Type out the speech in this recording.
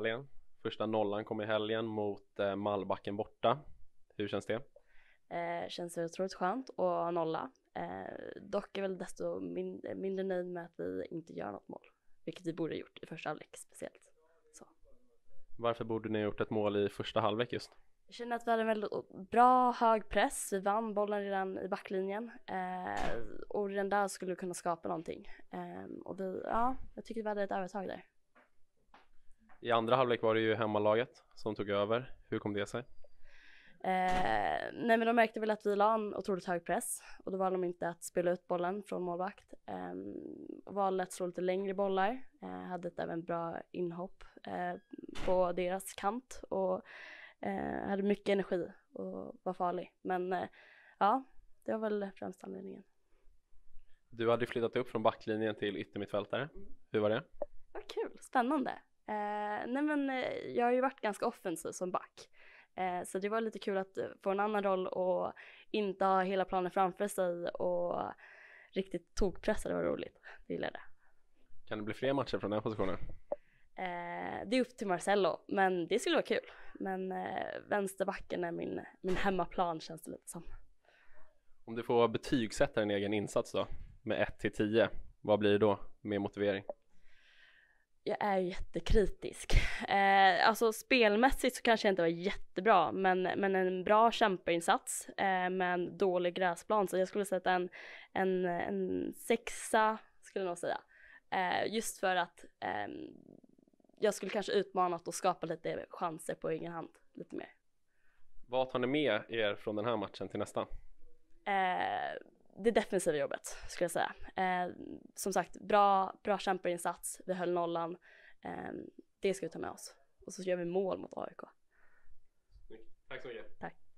Wallén. Första nollan kom i helgen mot eh, Malbacken borta. Hur känns det? Eh, känns det otroligt skönt att nolla. Eh, dock är väl desto min mindre nöjd med att vi inte gör något mål, vilket vi borde gjort i första halvlek speciellt. Så. Varför borde ni ha gjort ett mål i första halvlek just? Jag känner att vi hade en väldigt bra hög press. Vi vann bollen redan i backlinjen eh, och redan där skulle vi kunna skapa någonting. Eh, och vi, ja, jag tycker vi hade ett övertag där. I andra halvlek var det ju hemmalaget som tog över. Hur kom det sig? Eh, nej men de märkte väl att vi la en otroligt hög press och då valde de inte att spela ut bollen från målvakt. Eh, valde att slå lite längre bollar, eh, hade ett även bra inhopp eh, på deras kant och eh, hade mycket energi och var farlig. Men eh, ja, det var väl främsta anledningen. Du hade flyttat upp från backlinjen till yttermittfältare. Hur var det? Vad kul, spännande. Eh, nej men eh, jag har ju varit ganska offensiv som back. Eh, så det var lite kul att eh, få en annan roll och inte ha hela planen framför sig och riktigt tokpressa, det var roligt. Det gillade jag. Kan det bli fler matcher från den här positionen? Eh, det är upp till Marcello, men det skulle vara kul. Men eh, vänsterbacken är min, min hemmaplan känns det lite som. Om du får betygsätta din egen insats då, med 1 till 10, vad blir det då med motivering? jag är jättekritisk. Eh, alltså spelmässigt så kanske jag inte var jättebra, men, men en bra kämpeinsats eh, med en dålig gräsplan. Så jag skulle sätta en, en, en sexa, skulle jag nog säga. Eh, just för att eh, jag skulle kanske utmanat och skapa lite chanser på egen hand, lite mer. Vad tar ni med er från den här matchen till nästa? Eh, det defensiva jobbet skulle jag säga. Eh, som sagt, bra, bra kämparinsats, vi höll nollan. Eh, det ska vi ta med oss. Och så gör vi mål mot AIK. Tack så mycket. Tack.